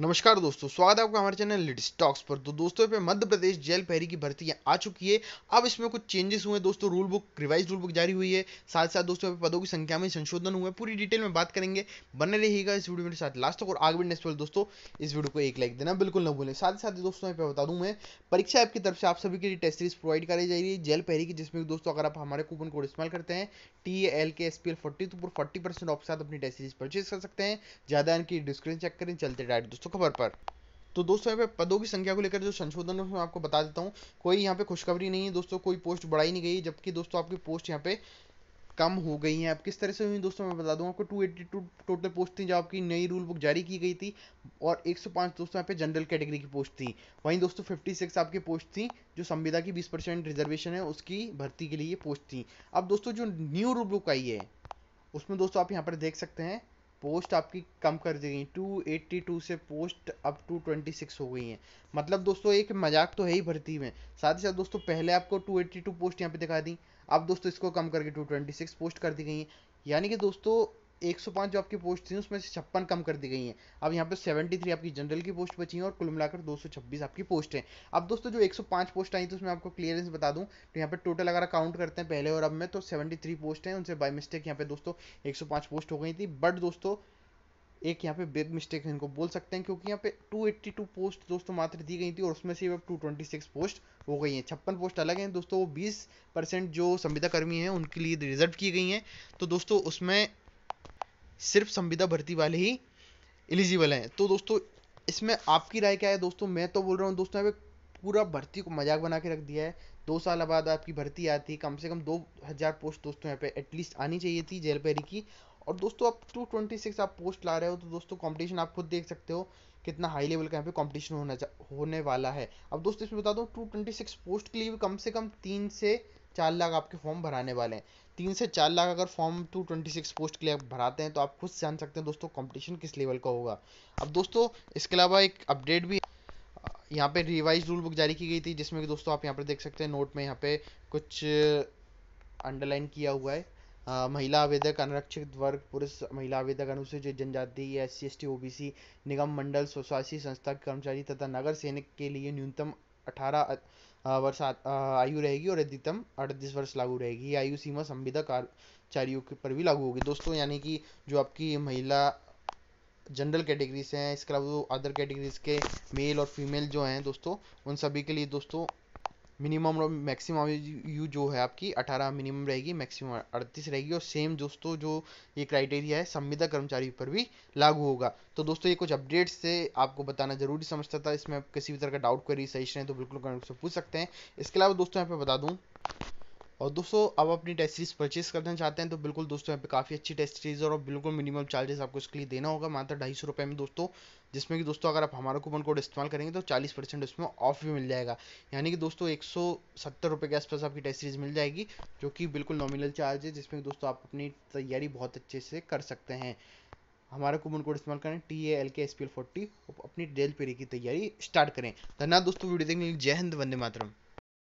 नमस्कार दोस्तों स्वागत है आपका हमारे चैनल लिटिस टॉक्स पर तो दोस्तों पे मध्य प्रदेश जेल पहरी की भर्ती आ चुकी है अब इसमें कुछ चेंजेस हुए दोस्तों rule book revise rule book जारी हुई है साथ साथ दोस्तों पे पदों की संख्या में संशोधन हुआ है पूरी डिटेल में बात करेंगे बने रहिएगा इस वीडियो मेरे साथ लास्ट तक और आगे बढ़ने से दोस्तों इस वीडियो को एक लाइक देना बिल्कुल न भूलें साथ साथ दोस्तों यहाँ पे बता दूँ मैं परीक्षा ऐप की तरफ से आप सभी के लिए टेस्ट सीरीज प्रोवाइड कराई जा रही है जेल पहरी की जिसमें दोस्तों अगर आप हमारे कूपन कोड इस्तेमाल करते हैं टी एल तो के एस पी एल फोर्टी तो फोर्टी परसेंट ऑफ साथ अपनी टेस्ट सीरीज परचेज कर सकते हैं ज्यादा इनकी डिस्क्रिप्शन चेक करें चलते डायरेक्ट सुखबर पर तो दोस्तों यहाँ पे पदों की संख्या को लेकर जो संशोधन है आपको बता देता हूँ कोई यहाँ पे खुशखबरी नहीं है दोस्तों कोई पोस्ट बढ़ाई नहीं गई जबकि दोस्तों आपकी पोस्ट यहाँ पे कम हो गई हैं अब किस तरह से हुई दोस्तों मैं बता दूं आपको 282 टोटल पोस्ट थी जो आपकी नई रूल बुक जारी की गई थी और 105 दोस्तों यहाँ पे जनरल कैटेगरी की पोस्ट थी वहीं दोस्तों 56 आपकी पोस्ट थी जो संविदा की 20 परसेंट रिजर्वेशन है उसकी भर्ती के लिए पोस्ट थी अब दोस्तों जो न्यू रूल बुक आई है उसमें दोस्तों आप यहाँ पर देख सकते हैं पोस्ट आपकी कम कर दी गई टू एट्टी टू से post up to twenty six हो गई हैं मतलब दोस्तों एक मजाक तो है ही भर्ती में साथ ही साथ दोस्तों पहले आपको टू एट्टी टू पोस्ट यहाँ पे दिखा दी अब दोस्तों इसको कम करके टू ट्वेंटी सिक्स पोस्ट कर दी गई हैं यानी कि दोस्तों 105 जो आपकी पोस्ट थी उसमें से छप्पन कम कर दी गई हैं अब यहाँ पे 73 आपकी जनरल की पोस्ट बची हैं और कुल मिलाकर 226 आपकी पोस्ट है अब दोस्तों जो 105 पोस्ट आई थी तो उसमें आपको क्लियरेंस बता दूं तो यहाँ पे टोटल अगर काउंट करते हैं पहले और अब में तो थ्री पोस्ट हैं उनसे बाई मिस्टेक यहाँ पे दोस्तों पांच पोस्ट हो गई थी बट दोस्तों एक यहाँ पे बिग मिस्टेक इनको बोल सकते हैं क्योंकि यहाँ पे 282 पोस्ट दोस्तों मात्र दी गई थी और उसमें से अब 226 पोस्ट हो गई हैं छप्पन पोस्ट अलग हैं दोस्तों वो 20 परसेंट जो संविदा कर्मी हैं उनके लिए रिजर्व की गई हैं तो दोस्तों उसमें सिर्फ संविदा भर्ती वाले ही एलिजिबल हैं तो दोस्तों इसमें आपकी राय क्या है दोस्तों मैं तो बोल रहा हूँ दोस्तों यहाँ पूरा भर्ती को मजाक बना के रख दिया है दो साल बाद आपकी भर्ती आती कम से कम दो हज़ार पोस्ट दोस्तों यहाँ पे एटलीस्ट आनी चाहिए थी जेल पेरी की और दोस्तों आप टू ट्वेंटी सिक्स आप पोस्ट ला रहे हो तो दोस्तों कंपटीशन आप खुद देख सकते हो कितना हाई लेवल का यहाँ पे कंपटीशन होना होने वाला है अब दोस्तों इसमें बता दूँ टू ट्वेंटी सिक्स पोस्ट के लिए भी कम से कम तीन से चार लाख आपके फॉर्म भराने वाले हैं तीन से चार लाख अगर form two twenty six post के लिए भराते हैं तो आप खुद जान सकते हैं दोस्तों कंपटीशन किस लेवल का होगा अब दोस्तों इसके अलावा एक अपडेट भी यहाँ पे रिवाइज रूल बुक जारी की गई थी जिसमें कि दोस्तों आप यहाँ पर देख सकते हैं नोट में यहाँ पे कुछ अंडरलाइन किया हुआ है आ, महिला आवेदक अनरक्षित वर्ग पुरुष महिला आवेदक अनुसूचित जनजाति S C S T O B C निगम मंडल स्वशासी संस्था के कर्मचारी तथा नगर सैनिक के लिए न्यूनतम अठारह वर्ष आयु रहेगी और अधिकतम अड़तीस वर्ष लागू रहेगी ये आयु सीमा संविदा कर्मचारियों के पर भी लागू होगी दोस्तों यानी कि जो आपकी महिला जनरल कैटेगरी से हैं इसके अलावा अदर कैटेगरीज के मेल और फीमेल जो हैं दोस्तों उन सभी के लिए दोस्तों मिनिमम और मैक्सिमम यू जो है आपकी 18 मिनिमम रहेगी मैक्सिमम 38 रहेगी और सेम दोस्तों जो ये क्राइटेरिया है संविदा कर्मचारी पर भी लागू होगा तो दोस्तों ये कुछ अपडेट्स थे आपको बताना जरूरी समझता था इसमें किसी भी तरह का डाउट क्वेरी सजेशन है तो बिल्कुल कमेंट से पूछ सकते हैं इसके अलावा दोस्तों यहाँ पे बता दूँ और दोस्तों अब अपनी टेस्ट सीरीज परचेज करना चाहते हैं तो बिल्कुल दोस्तों यहाँ पे काफ़ी अच्छी टेस्ट सीरीज और बिल्कुल मिनिमम चार्जेस आपको इसके लिए देना होगा मात्र ढाई सौ रुपये में दोस्तों जिसमें कि दोस्तों अगर आप हमारा कूपन कोड इस्तेमाल करेंगे तो चालीस परसेंट उसमें ऑफ भी मिल जाएगा यानी कि दोस्तों एक सौ सत्तर रुपये के आसपास आपकी टेस्ट सीरीज मिल जाएगी जो कि बिल्कुल नॉमिनल चार्ज है जिसमें दोस्तों आप अपनी तैयारी बहुत अच्छे से कर सकते हैं हमारा कूपन कोड इस्तेमाल करें T A L K S P L forty अपनी डेल पेरी की तैयारी स्टार्ट करें धन्यवाद दोस्तों वीडियो देखने के लिए जय हिंद वंदे मातरम